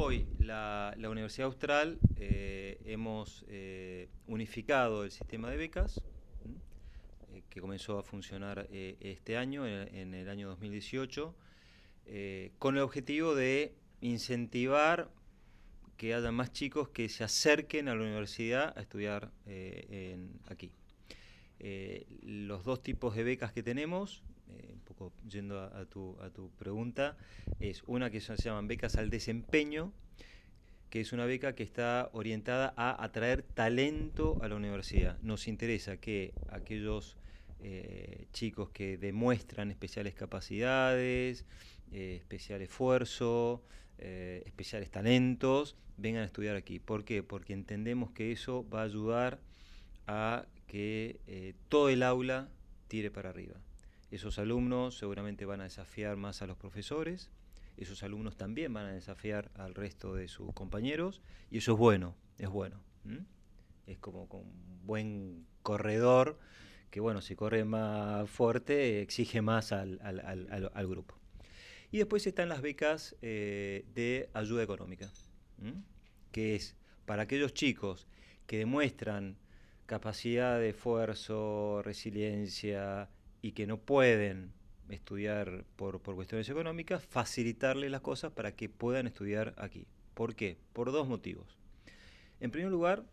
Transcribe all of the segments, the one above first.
Hoy la, Universidad Austral eh, hemos eh, unificado el sistema de becas eh, que comenzó a funcionar este año, en, el año 2018, con el objetivo de incentivar que haya más chicos que se acerquen a la universidad a estudiar aquí. los dos tipos de becas que tenemos yendo a, tu, pregunta, es una que se llama becas al desempeño, que es una beca que está orientada a atraer talento a la universidad. Nos interesa que aquellos eh, chicos que demuestran especiales capacidades, eh, especial esfuerzo, eh, especiales talentos, vengan a estudiar aquí. ¿Por qué? Porque entendemos que eso va a ayudar a que todo el aula tire para arriba. Esos alumnos seguramente van a desafiar más a los profesores, esos alumnos también van a desafiar al resto de sus compañeros y eso es bueno, es bueno. Es como un buen corredor que, bueno, si corre más fuerte, exige más al, grupo. Y después están las becas eh, de ayuda económica, que es para aquellos chicos que demuestran capacidad de esfuerzo, resiliencia, y que no pueden estudiar por, cuestiones económicas, facilitarles las cosas para que puedan estudiar aquí. ¿Por qué? Por dos motivos. En primer lugar,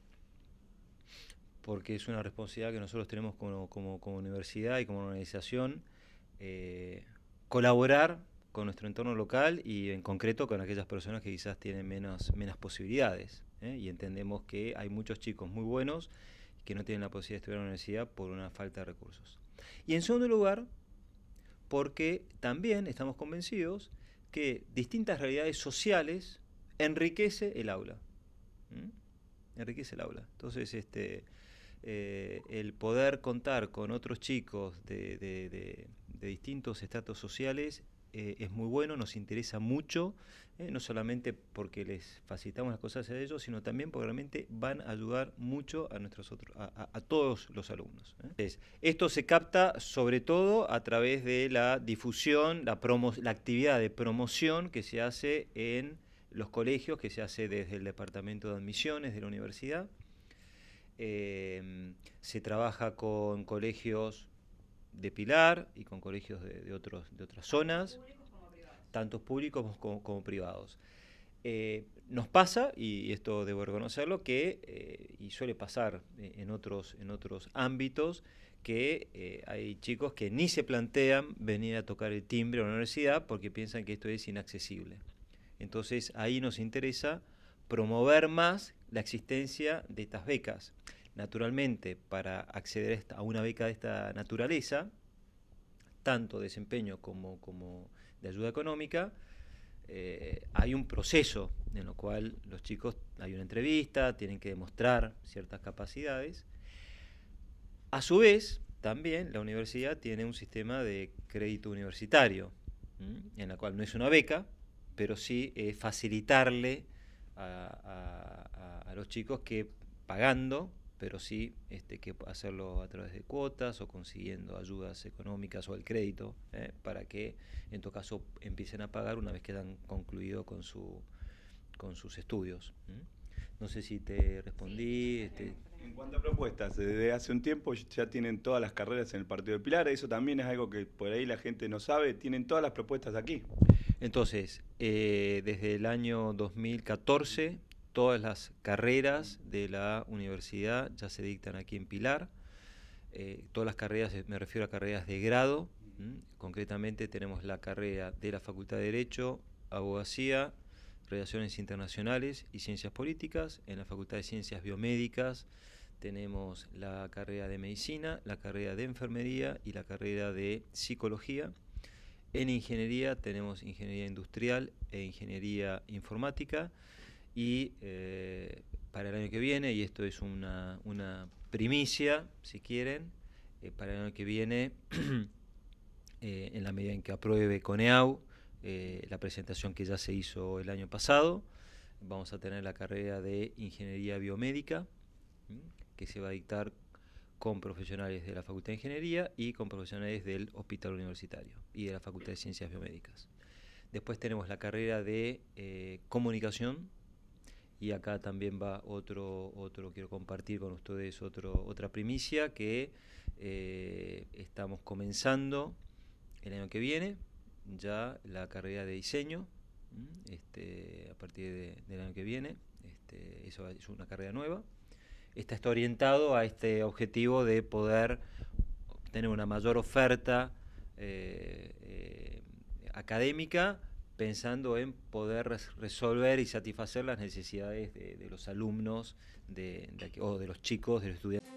porque es una responsabilidad que nosotros tenemos como, universidad y como organización, eh, colaborar con nuestro entorno local y en concreto con aquellas personas que quizás tienen menos, menos posibilidades. ¿eh? Y entendemos que hay muchos chicos muy buenos que no tienen la posibilidad de estudiar en la universidad por una falta de recursos. Y en segundo lugar, porque también estamos convencidos que distintas realidades sociales enriquece el aula. Enriquece el aula. Entonces, este, eh, el poder contar con otros chicos de, de distintos estratos sociales eh, es muy bueno, nos interesa mucho, eh, no solamente porque les facilitamos las cosas a ellos, sino también porque realmente van a ayudar mucho a, nuestros otros, a, todos los alumnos. ¿eh? esto se capta sobre todo a través de la difusión, la, la actividad de promoción que se hace en los colegios, que se hace desde el Departamento de Admisiones de la Universidad. se trabaja con colegios de Pilar y con colegios de, otros, de otras zonas, tantos públicos como, privados. Eh, nos pasa, y esto debo reconocerlo, que, eh, y suele pasar en otros, en otros ámbitos, que eh, hay chicos que ni se plantean venir a tocar el timbre a la universidad porque piensan que esto es inaccesible. Entonces ahí nos interesa promover más la existencia de estas becas. Naturalmente, para acceder a una beca de esta naturaleza, tanto desempeño como, de ayuda económica, eh, hay un proceso en el cual los chicos hay una entrevista, tienen que demostrar ciertas capacidades. A su vez, también la universidad tiene un sistema de crédito universitario, en la cual no es una beca, pero sí facilitarle a, los chicos que pagando pero sí este, que hacerlo a través de cuotas o consiguiendo ayudas económicas o el crédito ¿eh? para que en tu caso empiecen a pagar una vez que han concluido con, su, con sus estudios. No sé si te respondí. Este. En cuanto a propuestas, desde hace un tiempo ya tienen todas las carreras en el Partido de Pilar, eso también es algo que por ahí la gente no sabe, tienen todas las propuestas aquí. Entonces, eh, desde el año 2014 todas las carreras de la universidad ya se dictan aquí en Pilar. Eh, todas las carreras, eh, me refiero a carreras de grado. Concretamente tenemos la carrera de la Facultad de Derecho, Abogacía, Relaciones Internacionales y Ciencias Políticas. En la Facultad de Ciencias Biomédicas tenemos la carrera de Medicina, la carrera de Enfermería y la carrera de Psicología. En Ingeniería tenemos Ingeniería Industrial e Ingeniería Informática y eh, para el año que viene, y esto es una, primicia, si quieren, eh, para el año que viene, eh, en la medida en que apruebe Coneau la presentación que ya se hizo el año pasado, vamos a tener la carrera de Ingeniería Biomédica, que se va a dictar con profesionales de la Facultad de Ingeniería y con profesionales del Hospital Universitario y de la Facultad de Ciencias Biomédicas. Después tenemos la carrera de Comunicación y acá también va otro, otro quiero compartir con ustedes otro, otra primicia que eh, estamos comenzando el año que viene ya la carrera de diseño este, a partir de, del año que viene. Este, eso es una carrera nueva. Esta está orientado a este objetivo de poder tener una mayor oferta eh, eh, académica pensando en poder resolver y satisfacer las necesidades de, los alumnos de, o de los chicos, de los estudiantes.